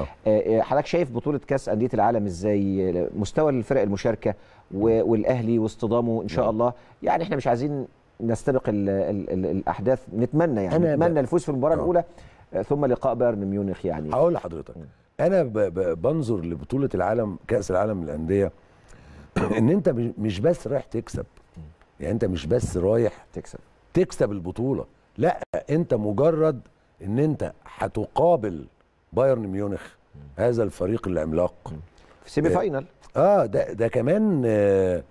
آه، آه، حضرتك شايف بطوله كاس انديه العالم ازاي مستوى الفرق المشاركه والاهلي واصطدامه ان شاء نعم. الله يعني احنا مش عايزين نستبق الـ الـ الـ الاحداث نتمنى يعني نتمنى الفوز في المباراه نعم. الاولى آه، ثم لقاء بايرن ميونخ يعني هقول لحضرتك انا بنظر لبطوله العالم كاس العالم للانديه ان انت مش بس رايح تكسب يعني انت مش بس رايح تكسب تكسب البطوله لا انت مجرد ان انت هتقابل بايرن ميونخ هذا الفريق العملاق في سيمي آه، فاينل اه ده ده كمان آه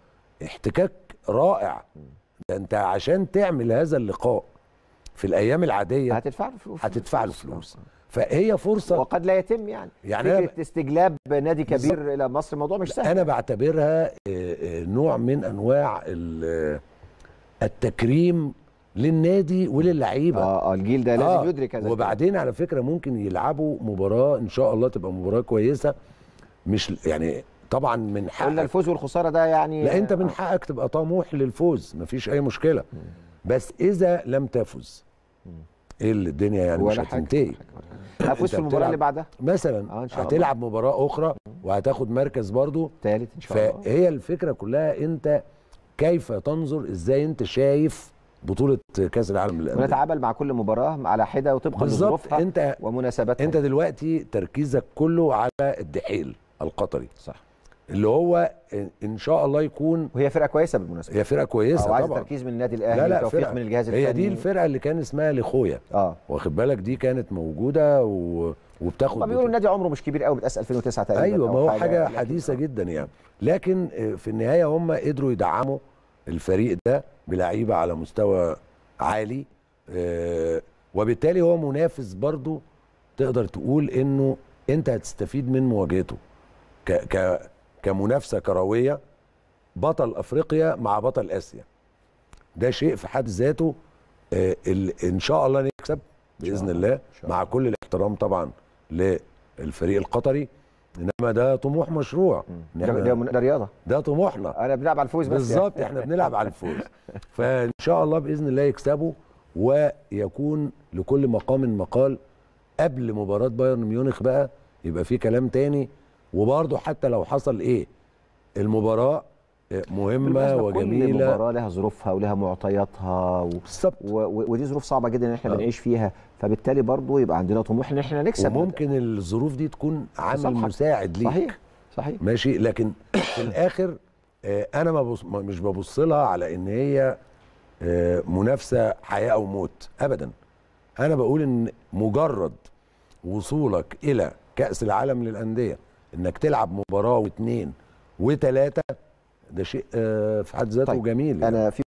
احتكاك رائع ده انت عشان تعمل هذا اللقاء في الايام العاديه هتدفع له فلوس هتدفع له فلوس فهي فرصه وقد لا يتم يعني يعني فكره أنا استجلاب نادي كبير الى مصر الموضوع مش سهل انا بعتبرها آه، آه، نوع من انواع التكريم للنادي وللعيبه آه،, اه الجيل ده لازم آه يدرك هذا وبعدين على فكره ممكن يلعبوا مباراه ان شاء الله تبقى مباراه كويسه مش يعني طبعا من حقك قلنا الفوز والخساره ده يعني لا انت من آه. حقك تبقى طموح للفوز مفيش اي مشكله بس اذا لم تفز ايه اللي الدنيا يعني مش هتنتهي هفوز في المباراه اللي بعدها مثلا آه إن شاء هتلعب مباراه اخرى وهتاخد مركز برضو ثالث ان شاء الله فهي الفكره كلها انت كيف تنظر ازاي انت شايف بطوله كاس العالم للانديه ونتعامل مع كل مباراه على حده وطبقا لظروفها انت ومناسباتها انت دلوقتي تركيزك كله على الدحيل القطري صح اللي هو ان شاء الله يكون وهي فرقه كويسه بالمناسبه هي فرقه كويسه آه، طبعا عايز تركيز من النادي الاهلي لا لا وتوفيق فرقة. من الجهاز الفني هي دي الفرقه اللي كان اسمها لخويا اه واخد بالك دي كانت موجوده و... وبتاخد بيقولوا النادي عمره مش كبير قوي بتقاس 2009 تقريبا ايوه ما هو حاجه, حاجة يعني. حديثه جدا يعني لكن آه، في النهايه هم قدروا يدعموا الفريق ده بلعيبه على مستوى عالي آه، وبالتالي هو منافس برضو تقدر تقول انه انت هتستفيد من مواجهته ك ك كمنافسه كرويه بطل افريقيا مع بطل اسيا ده شيء في حد ذاته آه، ان شاء الله نكسب باذن الله مع كل الاحترام طبعا للفريق القطري انما ده طموح مشروع ده, ده, ده رياضه ده طموحنا انا بنلعب على الفوز بس يعني. بالظبط يعني. احنا بنلعب على الفوز فان شاء الله باذن الله يكسبوا ويكون لكل مقام مقال قبل مباراه بايرن ميونخ بقى يبقى في كلام تاني وبرضه حتى لو حصل ايه المباراه مهمه وجميله كل مباراه لها ظروفها ولها معطياتها و... و... ودي ظروف صعبه جدا ان احنا آه. بنعيش فيها فبالتالي برضو يبقى عندنا طموح ان احنا نكسب وممكن الظروف دي تكون عامل مساعد ليك صحيح صحيح ماشي لكن في الاخر آه، انا ما بص... مش ببص لها على ان هي آه، منافسه حياه او موت ابدا انا بقول ان مجرد وصولك الى كاس العالم للانديه انك تلعب مباراه واثنين وثلاثه ده شيء آه، في حد ذاته طيب جميل يعني. انا في